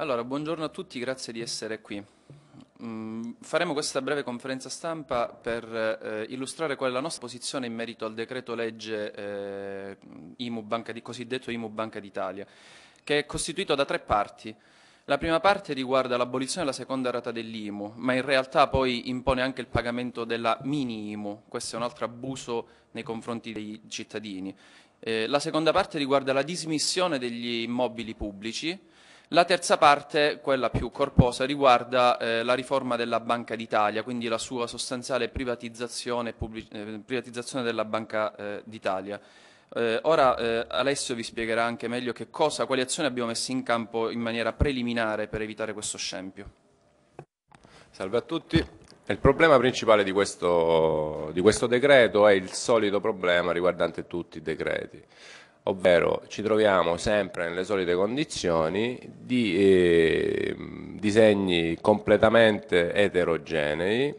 Allora, buongiorno a tutti, grazie di essere qui. Mm, faremo questa breve conferenza stampa per eh, illustrare qual è la nostra posizione in merito al decreto legge eh, IMU di, cosiddetto IMU Banca d'Italia, che è costituito da tre parti. La prima parte riguarda l'abolizione della seconda rata dell'IMU, ma in realtà poi impone anche il pagamento della mini IMU, questo è un altro abuso nei confronti dei cittadini. Eh, la seconda parte riguarda la dismissione degli immobili pubblici, la terza parte, quella più corposa, riguarda eh, la riforma della Banca d'Italia, quindi la sua sostanziale privatizzazione, eh, privatizzazione della Banca eh, d'Italia. Eh, ora eh, Alessio vi spiegherà anche meglio che cosa, quali azioni abbiamo messo in campo in maniera preliminare per evitare questo scempio. Salve a tutti. Il problema principale di questo, di questo decreto è il solito problema riguardante tutti i decreti ovvero ci troviamo sempre nelle solite condizioni di eh, disegni completamente eterogenei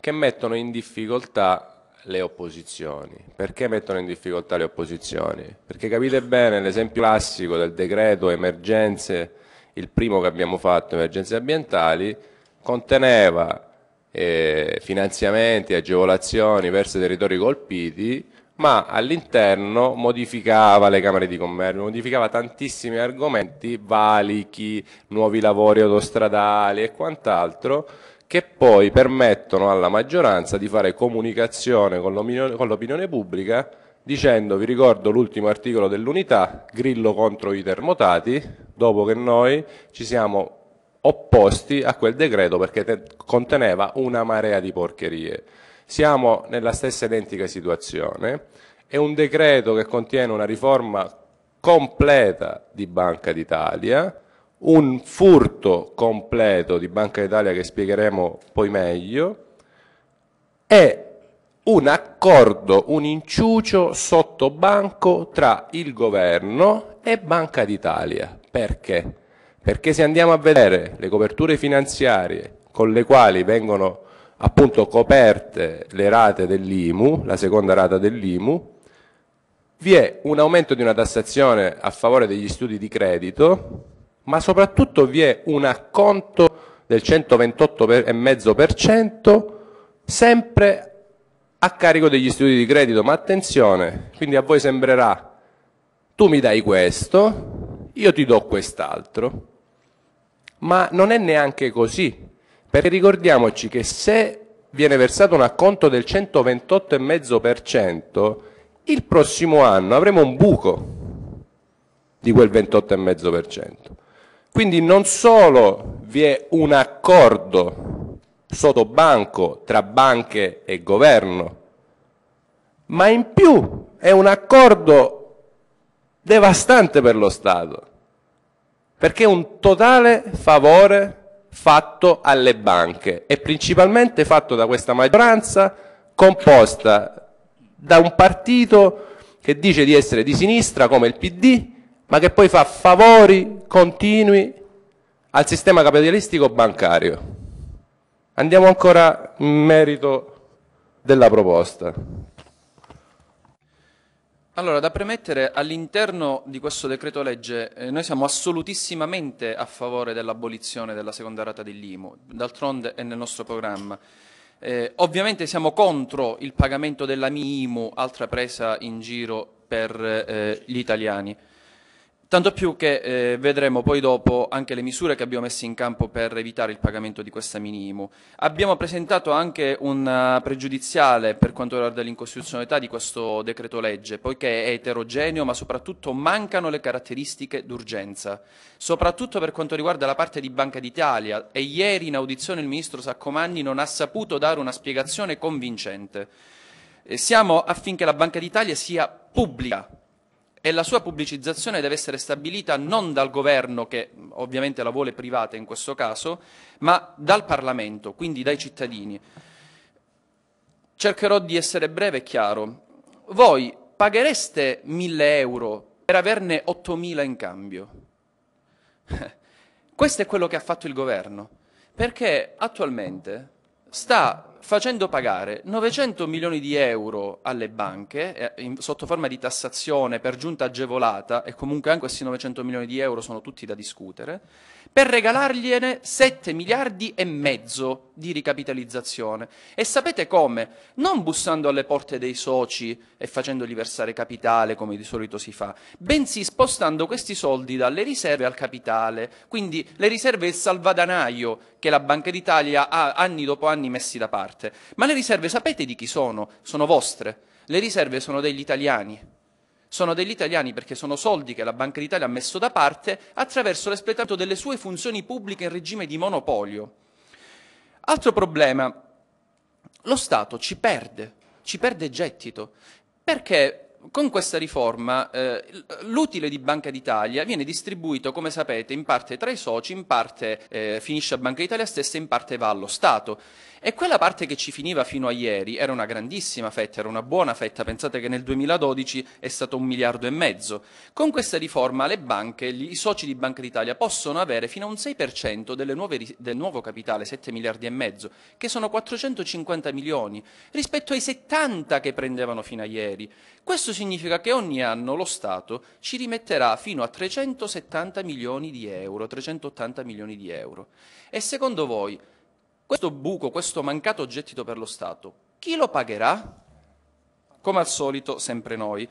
che mettono in difficoltà le opposizioni. Perché mettono in difficoltà le opposizioni? Perché capite bene l'esempio classico del decreto emergenze, il primo che abbiamo fatto, emergenze ambientali, conteneva eh, finanziamenti, agevolazioni verso i territori colpiti, ma all'interno modificava le Camere di Commercio, modificava tantissimi argomenti, valichi, nuovi lavori autostradali e quant'altro, che poi permettono alla maggioranza di fare comunicazione con l'opinione pubblica dicendo, vi ricordo l'ultimo articolo dell'unità, Grillo contro i termotati, dopo che noi ci siamo opposti a quel decreto perché conteneva una marea di porcherie. Siamo nella stessa identica situazione, è un decreto che contiene una riforma completa di Banca d'Italia, un furto completo di Banca d'Italia che spiegheremo poi meglio, e un accordo, un inciucio sotto banco tra il governo e Banca d'Italia. Perché? Perché se andiamo a vedere le coperture finanziarie con le quali vengono appunto coperte le rate dell'IMU, la seconda rata dell'IMU, vi è un aumento di una tassazione a favore degli studi di credito, ma soprattutto vi è un acconto del 128,5% sempre a carico degli studi di credito, ma attenzione, quindi a voi sembrerà tu mi dai questo, io ti do quest'altro, ma non è neanche così, perché ricordiamoci che se viene versato un acconto del 128,5%, il prossimo anno avremo un buco di quel 28,5%. Quindi non solo vi è un accordo sotto banco tra banche e governo, ma in più è un accordo devastante per lo Stato, perché è un totale favore fatto alle banche e principalmente fatto da questa maggioranza composta da un partito che dice di essere di sinistra come il PD, ma che poi fa favori continui al sistema capitalistico bancario. Andiamo ancora in merito della proposta. Allora, da premettere, all'interno di questo decreto legge eh, noi siamo assolutissimamente a favore dell'abolizione della seconda rata dell'IMU, d'altronde è nel nostro programma. Eh, ovviamente siamo contro il pagamento della MIMU, altra presa in giro per eh, gli italiani. Tanto più che eh, vedremo poi dopo anche le misure che abbiamo messo in campo per evitare il pagamento di questa minimo. Abbiamo presentato anche un eh, pregiudiziale per quanto riguarda l'incostituzionalità di questo decreto legge, poiché è eterogeneo ma soprattutto mancano le caratteristiche d'urgenza, soprattutto per quanto riguarda la parte di Banca d'Italia e ieri in audizione il Ministro Saccomanni non ha saputo dare una spiegazione convincente. Eh, siamo affinché la Banca d'Italia sia pubblica, e la sua pubblicizzazione deve essere stabilita non dal governo, che ovviamente la vuole privata in questo caso, ma dal Parlamento, quindi dai cittadini. Cercherò di essere breve e chiaro. Voi paghereste 1000 euro per averne 8000 in cambio? Questo è quello che ha fatto il governo, perché attualmente sta facendo pagare 900 milioni di euro alle banche eh, in, sotto forma di tassazione per giunta agevolata e comunque anche questi 900 milioni di euro sono tutti da discutere per regalargliene 7 miliardi e mezzo di ricapitalizzazione. E sapete come? Non bussando alle porte dei soci e facendogli versare capitale come di solito si fa, bensì spostando questi soldi dalle riserve al capitale, quindi le riserve e il salvadanaio che la Banca d'Italia ha anni dopo anni messi da parte. Ma le riserve sapete di chi sono? Sono vostre. Le riserve sono degli italiani sono degli italiani perché sono soldi che la Banca d'Italia ha messo da parte attraverso l'espletamento delle sue funzioni pubbliche in regime di monopolio. Altro problema, lo Stato ci perde, ci perde gettito, perché con questa riforma eh, l'utile di Banca d'Italia viene distribuito, come sapete, in parte tra i soci, in parte eh, finisce a Banca d'Italia stessa, in parte va allo Stato. E quella parte che ci finiva fino a ieri era una grandissima fetta, era una buona fetta, pensate che nel 2012 è stato un miliardo e mezzo. Con questa riforma le banche, gli, i soci di Banca d'Italia possono avere fino a un 6% nuove, del nuovo capitale, 7 miliardi e mezzo, che sono 450 milioni, rispetto ai 70 che prendevano fino a ieri. Questo significa che ogni anno lo Stato ci rimetterà fino a 370 milioni di euro, 380 milioni di euro. E secondo voi questo buco, questo mancato gettito per lo Stato, chi lo pagherà? Come al solito, sempre noi.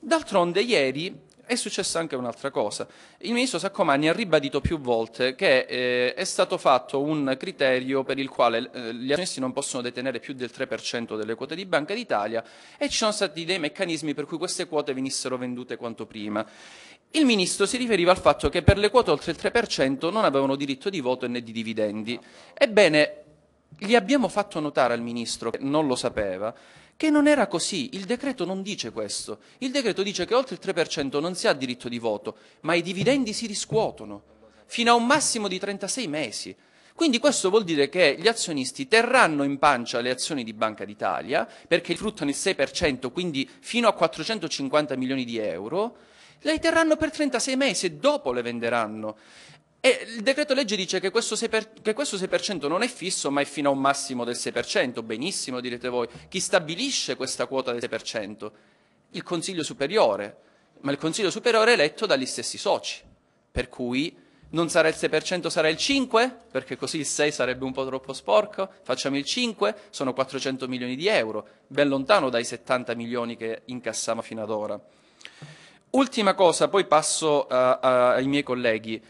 D'altronde, ieri è successa anche un'altra cosa. Il ministro Saccomani ha ribadito più volte che eh, è stato fatto un criterio per il quale eh, gli azionisti non possono detenere più del 3% delle quote di Banca d'Italia e ci sono stati dei meccanismi per cui queste quote venissero vendute quanto prima. Il ministro si riferiva al fatto che per le quote oltre il 3% non avevano diritto di voto né di dividendi. Ebbene, gli abbiamo fatto notare al ministro, che non lo sapeva, che non era così, il decreto non dice questo. Il decreto dice che oltre il 3% non si ha diritto di voto, ma i dividendi si riscuotono fino a un massimo di 36 mesi. Quindi questo vuol dire che gli azionisti terranno in pancia le azioni di Banca d'Italia perché fruttano il 6%, quindi fino a 450 milioni di euro le terranno per 36 mesi e dopo le venderanno. E il decreto legge dice che questo, 6%, per, che questo 6% non è fisso ma è fino a un massimo del 6%, benissimo direte voi, chi stabilisce questa quota del 6%? Il Consiglio Superiore, ma il Consiglio Superiore è eletto dagli stessi soci, per cui non sarà il 6%, sarà il 5%, perché così il 6 sarebbe un po' troppo sporco, facciamo il 5, sono 400 milioni di euro, ben lontano dai 70 milioni che incassiamo fino ad ora. Ultima cosa, poi passo a, eh, a, ai miei colleghi.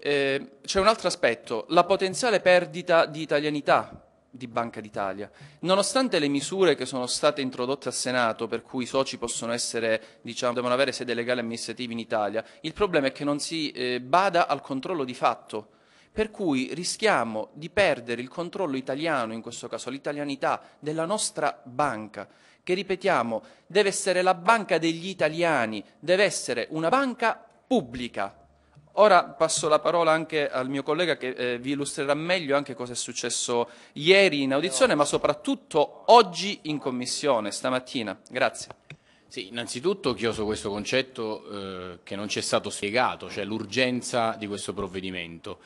Eh, c'è un altro aspetto, la potenziale perdita di italianità di Banca d'Italia. Nonostante le misure che sono state introdotte al Senato, per cui i soci possono essere, diciamo, devono avere sede legale amministrativa in Italia, il problema è che non si eh, bada al controllo di fatto. Per cui rischiamo di perdere il controllo italiano, in questo caso l'italianità, della nostra banca che ripetiamo deve essere la banca degli italiani, deve essere una banca pubblica. Ora passo la parola anche al mio collega che eh, vi illustrerà meglio anche cosa è successo ieri in audizione, ma soprattutto oggi in commissione, stamattina. Grazie. Sì, innanzitutto chioso questo concetto eh, che non ci è stato spiegato, cioè l'urgenza di questo provvedimento.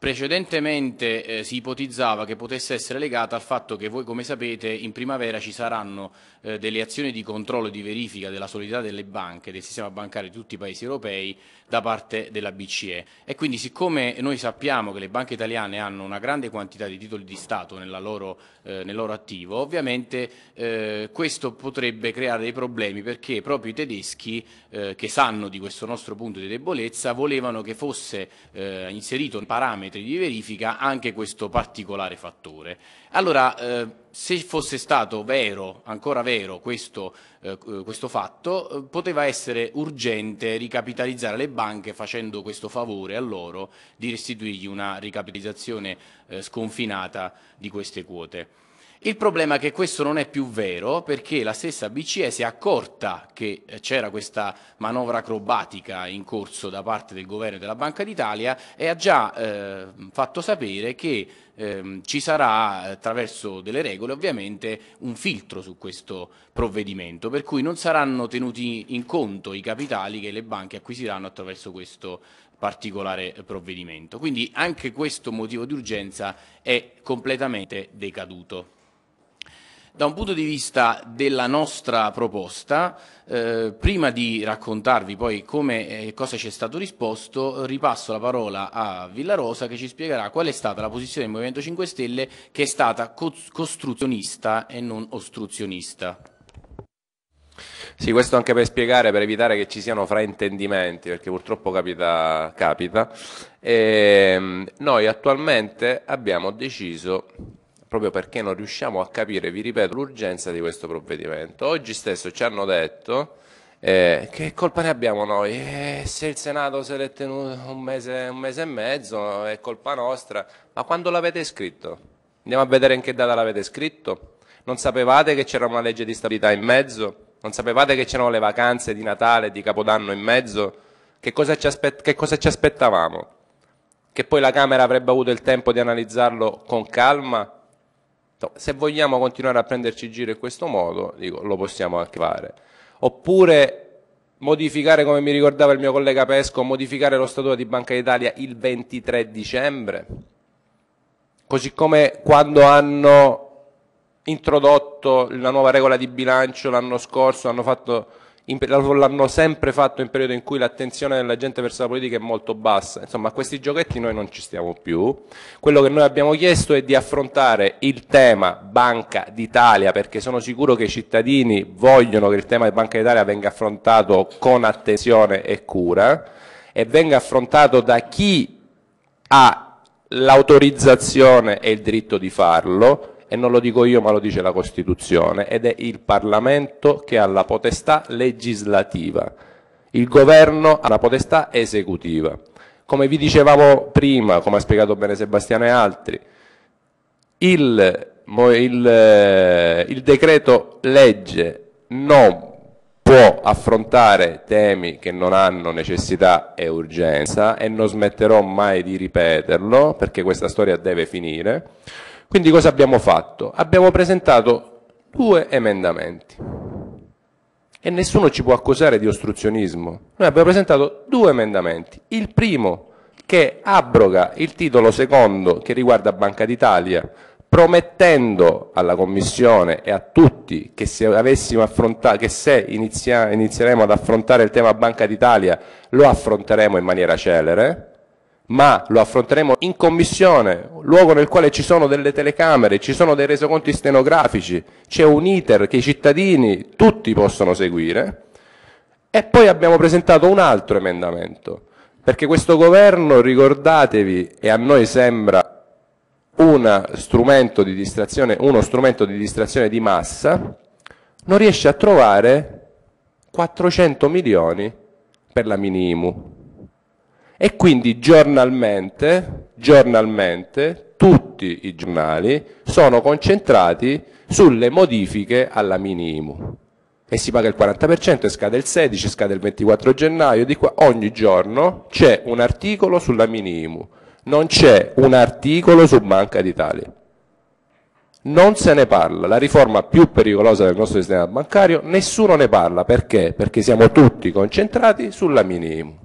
Precedentemente eh, si ipotizzava che potesse essere legata al fatto che voi come sapete in primavera ci saranno eh, delle azioni di controllo e di verifica della solidità delle banche, del sistema bancario di tutti i paesi europei da parte della BCE e quindi siccome noi sappiamo che le banche italiane hanno una grande quantità di titoli di Stato loro, eh, nel loro attivo, ovviamente eh, questo potrebbe creare dei problemi perché proprio i tedeschi eh, che sanno di questo nostro punto di debolezza volevano che fosse eh, inserito un parametro parametri di verifica anche questo particolare fattore. Allora, eh, se fosse stato vero, ancora vero, questo, eh, eh, questo fatto, eh, poteva essere urgente ricapitalizzare le banche facendo questo favore a loro di restituirgli una ricapitalizzazione eh, sconfinata di queste quote. Il problema è che questo non è più vero perché la stessa BCE si è accorta che eh, c'era questa manovra acrobatica in corso da parte del governo e della Banca d'Italia e ha già eh, fatto sapere che eh, ci sarà eh, attraverso delle regole ovviamente un filtro su questo provvedimento per cui non saranno tenuti in conto i capitali che le banche acquisiranno attraverso questo particolare provvedimento. Quindi anche questo motivo di urgenza è completamente decaduto. Da un punto di vista della nostra proposta, eh, prima di raccontarvi poi come eh, cosa ci è stato risposto, ripasso la parola a Villarosa che ci spiegherà qual è stata la posizione del Movimento 5 Stelle che è stata co costruzionista e non ostruzionista. Sì, questo anche per spiegare, per evitare che ci siano fraintendimenti, perché purtroppo capita. capita. E, ehm, noi attualmente abbiamo deciso proprio perché non riusciamo a capire, vi ripeto, l'urgenza di questo provvedimento. Oggi stesso ci hanno detto eh, che colpa ne abbiamo noi? Eh, se il Senato se l'è tenuto un mese, un mese e mezzo è colpa nostra, ma quando l'avete scritto? Andiamo a vedere in che data l'avete scritto. Non sapevate che c'era una legge di stabilità in mezzo? Non sapevate che c'erano le vacanze di Natale, di Capodanno in mezzo? Che cosa, che cosa ci aspettavamo? Che poi la Camera avrebbe avuto il tempo di analizzarlo con calma Certo, se vogliamo continuare a prenderci giro in questo modo, dico, lo possiamo anche fare. Oppure modificare, come mi ricordava il mio collega Pesco, modificare lo statuto di Banca d'Italia il 23 dicembre, così come quando hanno introdotto la nuova regola di bilancio l'anno scorso, hanno fatto l'hanno sempre fatto in periodi in cui l'attenzione della gente verso la politica è molto bassa. Insomma, a questi giochetti noi non ci stiamo più. Quello che noi abbiamo chiesto è di affrontare il tema Banca d'Italia, perché sono sicuro che i cittadini vogliono che il tema di Banca d'Italia venga affrontato con attenzione e cura e venga affrontato da chi ha l'autorizzazione e il diritto di farlo e non lo dico io ma lo dice la Costituzione ed è il Parlamento che ha la potestà legislativa, il governo ha la potestà esecutiva. Come vi dicevamo prima, come ha spiegato bene Sebastiano e altri, il, il, eh, il decreto legge non può affrontare temi che non hanno necessità e urgenza e non smetterò mai di ripeterlo perché questa storia deve finire. Quindi cosa abbiamo fatto? Abbiamo presentato due emendamenti e nessuno ci può accusare di ostruzionismo. Noi abbiamo presentato due emendamenti. Il primo che abroga il titolo secondo che riguarda Banca d'Italia, promettendo alla Commissione e a tutti che se, che se inizia, inizieremo ad affrontare il tema Banca d'Italia lo affronteremo in maniera celere, ma lo affronteremo in commissione, luogo nel quale ci sono delle telecamere, ci sono dei resoconti stenografici, c'è un iter che i cittadini tutti possono seguire e poi abbiamo presentato un altro emendamento, perché questo governo, ricordatevi, e a noi sembra strumento uno strumento di distrazione di massa, non riesce a trovare 400 milioni per la minimum e quindi giornalmente, giornalmente tutti i giornali sono concentrati sulle modifiche alla mini e si paga il 40% e scade il 16, scade il 24 gennaio, di qua ogni giorno c'è un articolo sulla mini non c'è un articolo su Banca d'Italia. Non se ne parla, la riforma più pericolosa del nostro sistema bancario, nessuno ne parla, perché? Perché siamo tutti concentrati sulla mini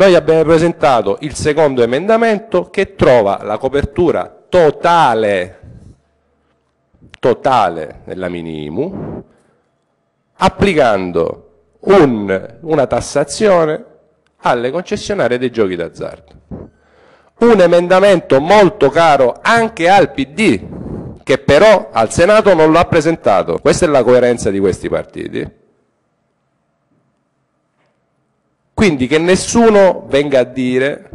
noi abbiamo presentato il secondo emendamento che trova la copertura totale, totale nella minimu applicando un, una tassazione alle concessionarie dei giochi d'azzardo. Un emendamento molto caro anche al PD, che però al Senato non lo ha presentato. Questa è la coerenza di questi partiti. Quindi che nessuno venga a dire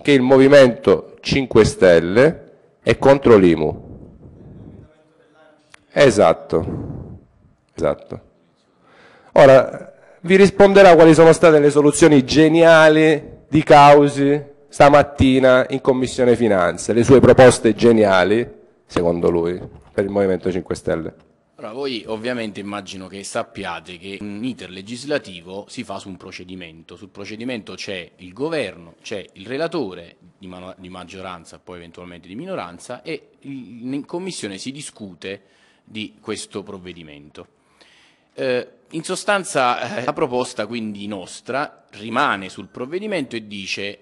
che il Movimento 5 Stelle è contro l'IMU. Esatto, esatto. Ora vi risponderà quali sono state le soluzioni geniali di Causi stamattina in Commissione Finanze, le sue proposte geniali, secondo lui, per il Movimento 5 Stelle. Allora, voi ovviamente immagino che sappiate che un iter legislativo si fa su un procedimento. Sul procedimento c'è il governo, c'è il relatore di, ma di maggioranza, poi eventualmente di minoranza, e in commissione si discute di questo provvedimento. Eh, in sostanza eh, la proposta quindi nostra rimane sul provvedimento e dice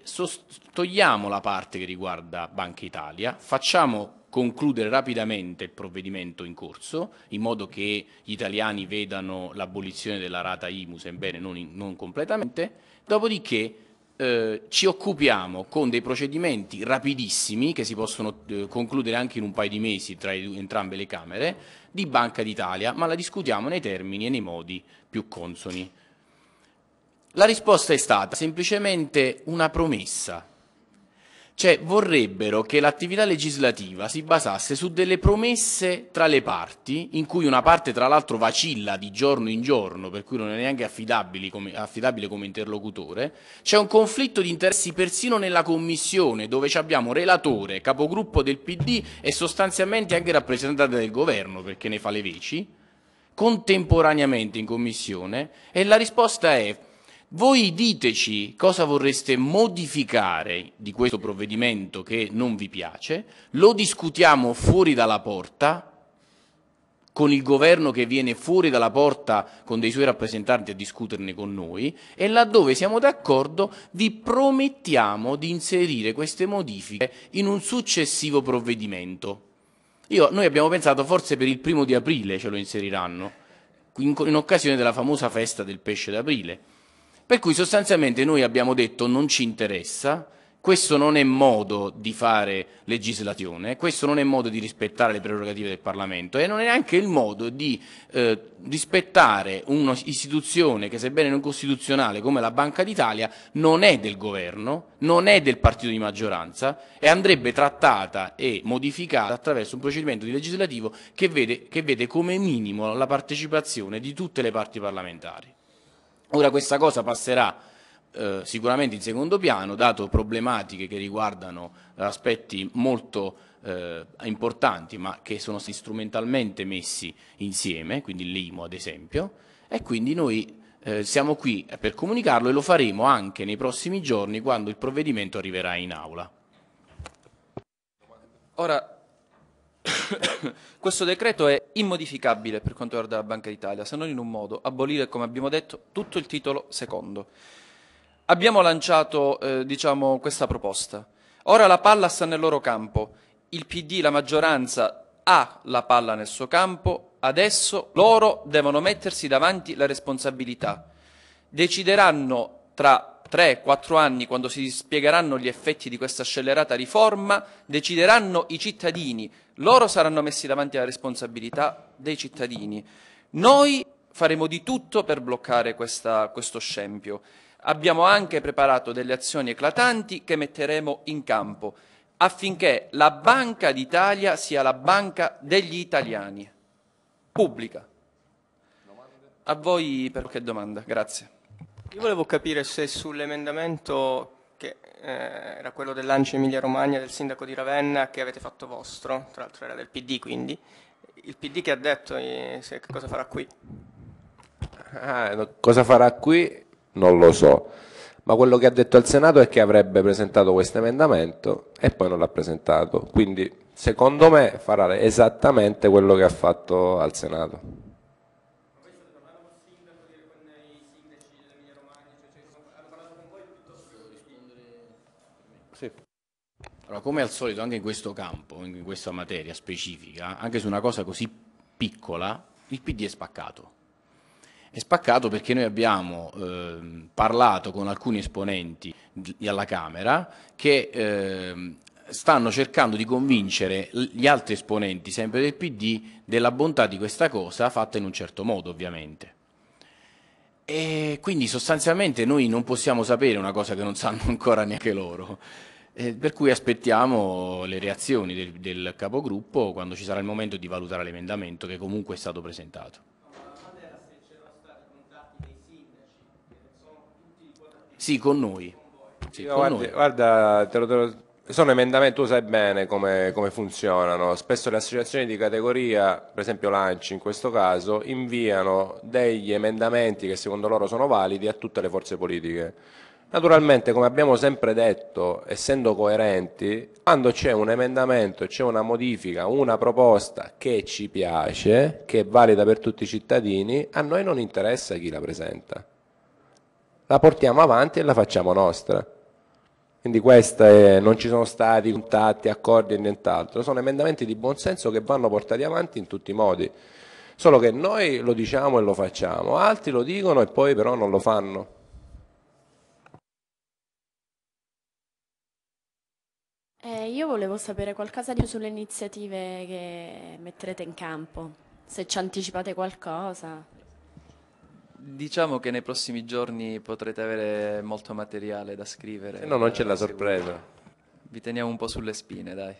togliamo la parte che riguarda Banca Italia, facciamo concludere rapidamente il provvedimento in corso, in modo che gli italiani vedano l'abolizione della rata IMU, sebbene non, non completamente, dopodiché eh, ci occupiamo con dei procedimenti rapidissimi che si possono eh, concludere anche in un paio di mesi tra entrambe le Camere di Banca d'Italia, ma la discutiamo nei termini e nei modi più consoni. La risposta è stata semplicemente una promessa cioè vorrebbero che l'attività legislativa si basasse su delle promesse tra le parti, in cui una parte tra l'altro vacilla di giorno in giorno, per cui non è neanche come, affidabile come interlocutore, c'è un conflitto di interessi persino nella commissione dove abbiamo relatore, capogruppo del PD e sostanzialmente anche rappresentante del governo perché ne fa le veci, contemporaneamente in commissione e la risposta è voi diteci cosa vorreste modificare di questo provvedimento che non vi piace, lo discutiamo fuori dalla porta, con il governo che viene fuori dalla porta con dei suoi rappresentanti a discuterne con noi e laddove siamo d'accordo vi promettiamo di inserire queste modifiche in un successivo provvedimento. Io, noi abbiamo pensato forse per il primo di aprile ce lo inseriranno, in, in occasione della famosa festa del pesce d'aprile. Per cui sostanzialmente noi abbiamo detto non ci interessa, questo non è modo di fare legislazione, questo non è modo di rispettare le prerogative del Parlamento e non è neanche il modo di eh, rispettare un'istituzione che sebbene non costituzionale come la Banca d'Italia non è del governo, non è del partito di maggioranza e andrebbe trattata e modificata attraverso un procedimento di legislativo che vede, che vede come minimo la partecipazione di tutte le parti parlamentari. Ora questa cosa passerà eh, sicuramente in secondo piano, dato problematiche che riguardano eh, aspetti molto eh, importanti, ma che sono strumentalmente messi insieme, quindi l'IMO ad esempio, e quindi noi eh, siamo qui eh, per comunicarlo e lo faremo anche nei prossimi giorni quando il provvedimento arriverà in aula. Ora, Questo decreto è immodificabile per quanto riguarda la Banca d'Italia, se non in un modo, abolire, come abbiamo detto, tutto il titolo secondo. Abbiamo lanciato eh, diciamo, questa proposta. Ora la palla sta nel loro campo. Il PD, la maggioranza, ha la palla nel suo campo. Adesso loro devono mettersi davanti la responsabilità. Decideranno tra 3 quattro anni, quando si spiegheranno gli effetti di questa scellerata riforma, decideranno i cittadini. Loro saranno messi davanti alla responsabilità dei cittadini. Noi faremo di tutto per bloccare questa, questo scempio. Abbiamo anche preparato delle azioni eclatanti che metteremo in campo affinché la Banca d'Italia sia la banca degli italiani, pubblica. A voi per qualche domanda. Grazie. Io volevo capire se sull'emendamento che eh, era quello dell'Anci Emilia Romagna del sindaco di Ravenna che avete fatto vostro, tra l'altro era del PD quindi, il PD che ha detto eh, se, cosa farà qui? Ah, cosa farà qui non lo so, ma quello che ha detto al Senato è che avrebbe presentato questo emendamento e poi non l'ha presentato, quindi secondo me farà esattamente quello che ha fatto al Senato. Allora, come al solito anche in questo campo, in questa materia specifica, anche su una cosa così piccola, il PD è spaccato. È spaccato perché noi abbiamo eh, parlato con alcuni esponenti alla Camera che eh, stanno cercando di convincere gli altri esponenti, sempre del PD, della bontà di questa cosa fatta in un certo modo, ovviamente. E quindi sostanzialmente noi non possiamo sapere una cosa che non sanno ancora neanche loro. Eh, per cui aspettiamo le reazioni del, del capogruppo quando ci sarà il momento di valutare l'emendamento che comunque è stato presentato. Sì, con noi. Sì, no, con guardi, noi. guarda, te lo, te lo, sono emendamenti, tu sai bene come, come, funzionano. Spesso le associazioni di categoria, per esempio l'ANCI in questo caso, inviano degli emendamenti che secondo loro sono validi a tutte le forze politiche. Naturalmente, come abbiamo sempre detto, essendo coerenti, quando c'è un emendamento, c'è una modifica, una proposta che ci piace, che è valida per tutti i cittadini, a noi non interessa chi la presenta. La portiamo avanti e la facciamo nostra. Quindi queste non ci sono stati contatti, accordi e nient'altro, sono emendamenti di buonsenso che vanno portati avanti in tutti i modi. Solo che noi lo diciamo e lo facciamo, altri lo dicono e poi però non lo fanno. Eh, io volevo sapere qualcosa di più sulle iniziative che metterete in campo, se ci anticipate qualcosa. Diciamo che nei prossimi giorni potrete avere molto materiale da scrivere. Se no non c'è la sorpresa. Vi teniamo un po' sulle spine, dai.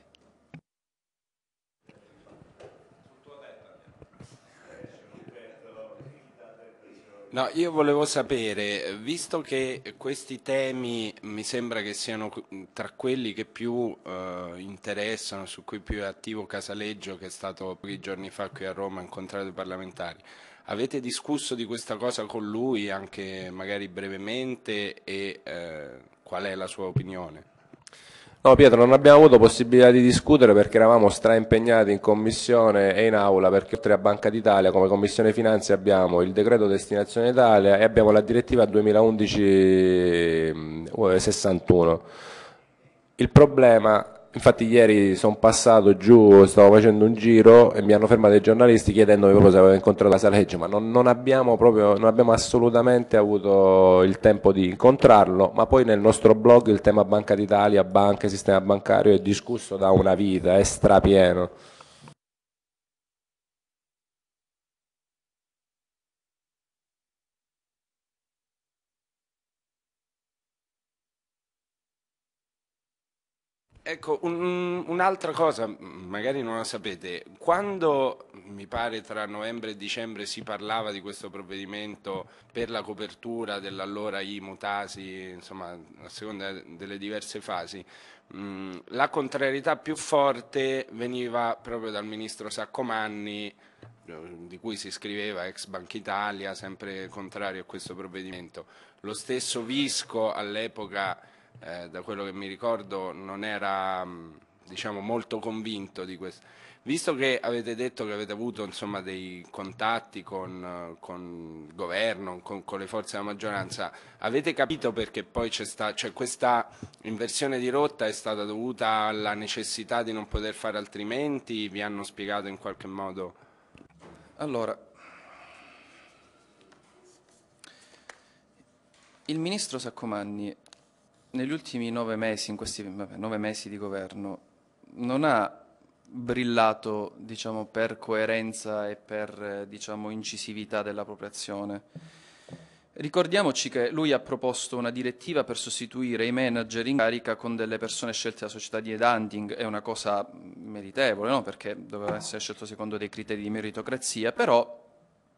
No, io volevo sapere, visto che questi temi mi sembra che siano tra quelli che più eh, interessano, su cui più è attivo Casaleggio, che è stato pochi giorni fa qui a Roma a incontrare i parlamentari, avete discusso di questa cosa con lui anche magari brevemente e eh, qual è la sua opinione? No Pietro, non abbiamo avuto possibilità di discutere perché eravamo straimpegnati in commissione e in aula perché oltre a Banca d'Italia come Commissione Finanze abbiamo il decreto destinazione Italia e abbiamo la direttiva 2011-61. Mm, il problema Infatti ieri sono passato giù, stavo facendo un giro e mi hanno fermato i giornalisti chiedendomi proprio se avevo incontrato la Saleggio, ma non, non, abbiamo proprio, non abbiamo assolutamente avuto il tempo di incontrarlo, ma poi nel nostro blog il tema Banca d'Italia, banca e sistema bancario è discusso da una vita, è strapieno. Ecco, un, un'altra cosa, magari non la sapete, quando mi pare tra novembre e dicembre si parlava di questo provvedimento per la copertura dell'allora I mutasi, insomma, a seconda delle diverse fasi, mh, la contrarietà più forte veniva proprio dal ministro Saccomanni, di cui si scriveva ex Banca Italia, sempre contrario a questo provvedimento. Lo stesso Visco all'epoca eh, da quello che mi ricordo non era mm, diciamo, molto convinto di questo. Visto che avete detto che avete avuto insomma, dei contatti con, eh, con il governo, con, con, le forze della maggioranza, avete capito perché poi sta, cioè questa inversione di rotta è stata dovuta alla necessità di non poter fare altrimenti? Vi hanno spiegato in qualche modo? Allora, il ministro Saccomanni negli ultimi nove mesi, in questi vabbè, nove mesi di governo, non ha brillato diciamo, per coerenza e per diciamo, incisività della propria azione. Ricordiamoci che lui ha proposto una direttiva per sostituire i manager in carica con delle persone scelte dalla società di headhunting, è una cosa meritevole, no? perché doveva essere scelto secondo dei criteri di meritocrazia, però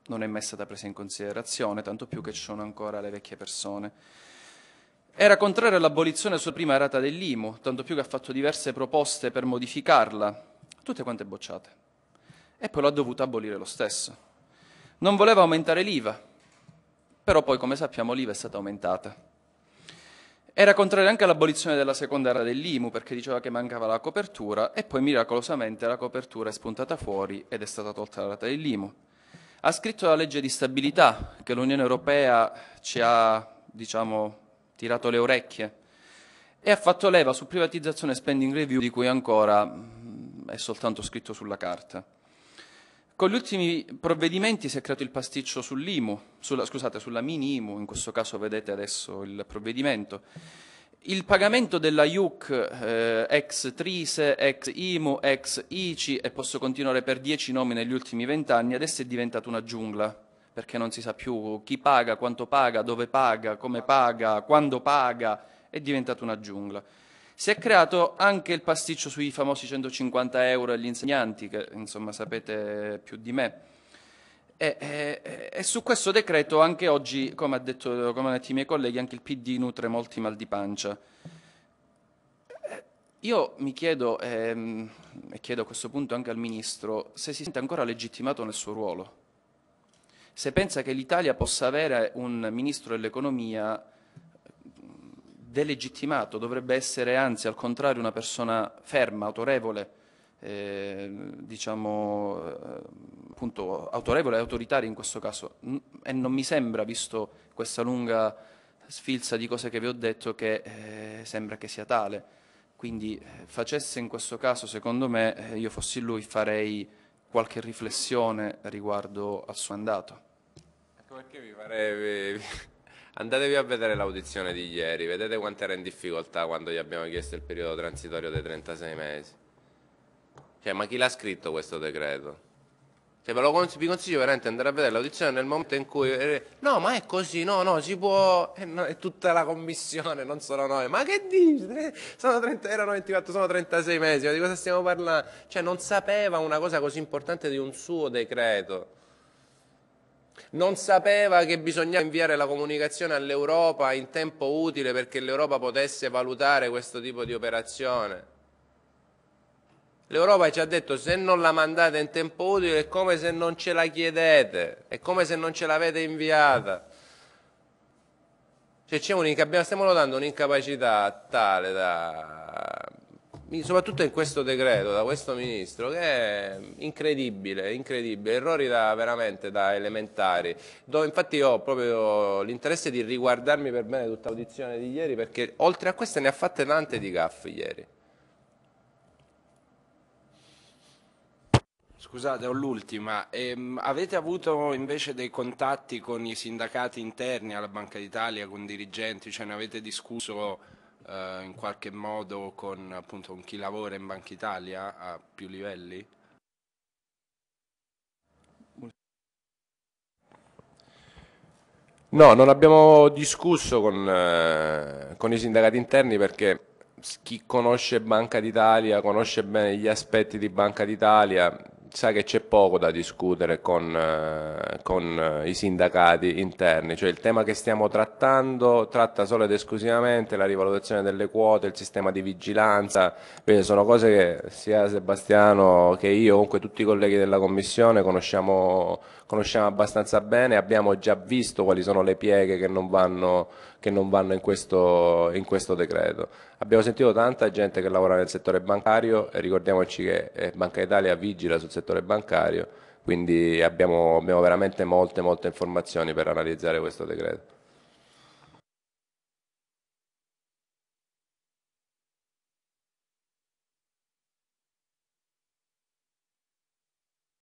non è mai stata presa in considerazione, tanto più che ci sono ancora le vecchie persone. Era contrario all'abolizione della sua prima rata dell'IMU, tanto più che ha fatto diverse proposte per modificarla, tutte quante bocciate. E poi l'ha dovuta abolire lo stesso. Non voleva aumentare l'IVA, però poi, come sappiamo, l'IVA è stata aumentata. Era contrario anche all'abolizione della seconda rata dell'IMU, perché diceva che mancava la copertura, e poi miracolosamente la copertura è spuntata fuori ed è stata tolta la rata dell'IMU. Ha scritto la legge di stabilità che l'Unione Europea ci ha, diciamo, tirato le orecchie e ha fatto leva su privatizzazione e spending review di cui ancora mm, è soltanto scritto sulla carta. Con gli ultimi provvedimenti si è creato il pasticcio sull'IMU, sulla, scusate, sulla mini IMU, in questo caso vedete adesso il provvedimento. Il pagamento della IUC eh, ex Trise, ex IMU, ex ICI e posso continuare per dieci nomi negli ultimi vent'anni, adesso è diventato una giungla perché non si sa più chi paga, quanto paga, dove paga, come paga, quando paga, è diventata una giungla. Si è creato anche il pasticcio sui famosi 150 euro agli insegnanti, che insomma sapete più di me. E, e, e su questo decreto anche oggi, come, detto, come hanno detto i miei colleghi, anche il PD nutre molti mal di pancia. Eh, io mi chiedo, ehm, e chiedo a questo punto anche al Ministro, se si sente ancora legittimato nel suo ruolo se pensa che l'Italia possa avere un ministro dell'economia eh, delegittimato, dovrebbe essere anzi al contrario una persona ferma, autorevole, eh, diciamo eh, appunto autorevole e autoritaria in questo caso e non mi sembra, visto questa lunga sfilza di cose che vi ho detto, che eh, sembra che sia tale. Quindi eh, facesse in questo caso, secondo me, io fossi lui farei qualche riflessione riguardo al suo andato. Ecco perché vi pare... Andatevi a vedere l'audizione di ieri, vedete quanto era in difficoltà quando gli abbiamo chiesto il periodo transitorio dei 36 mesi. Cioè, ma chi l'ha scritto questo decreto? Cioè, cons- vi consiglio veramente di andare a vedere l'audizione nel momento in cui. Eh, no, ma è così, no, no, si può. Eh, no, è tutta la commissione, non solo noi. Ma che dici? Sono 30, erano 24, sono 36 mesi, ma di cosa stiamo parlando? Cioè, non sapeva una cosa così importante di un suo decreto. Non sapeva che bisognava inviare la comunicazione all'Europa in tempo utile perché l'Europa potesse valutare questo tipo di operazione. L'Europa ci ha detto se non la mandate in tempo utile è come se non ce la chiedete, è come se non ce l'avete inviata. Cioè abbiamo, stiamo notando un'incapacità tale da, soprattutto in questo decreto, da questo ministro, che è incredibile, incredibile, errori da, veramente da elementari. Do, infatti io ho proprio l'interesse di riguardarmi per bene tutta l'audizione di ieri, perché oltre a queste ne ha fatte tante di gaff ieri. Scusate, ho l'ultima. Ehm, avete avuto invece dei contatti con i sindacati interni alla Banca d'Italia, con dirigenti? Cioè ne avete discusso eh, in qualche modo con, appunto, con chi lavora in Banca Italia a più livelli? No, non abbiamo discusso con, eh, con i sindacati interni perché chi conosce Banca d'Italia conosce bene gli aspetti di Banca d'Italia, sa che c'è poco da discutere con, eh, con, eh, i sindacati interni, cioè il tema che stiamo trattando tratta solo ed esclusivamente la rivalutazione delle quote, il sistema di vigilanza, Quindi sono cose che sia Sebastiano che io, comunque tutti i colleghi della Commissione conosciamo, conosciamo abbastanza bene, abbiamo già visto quali sono le pieghe che non vanno che non vanno in questo, in questo decreto. Abbiamo sentito tanta gente che lavora nel settore bancario e ricordiamoci che eh, Banca Italia vigila sul settore bancario, quindi abbiamo, abbiamo veramente molte, molte informazioni per analizzare questo decreto.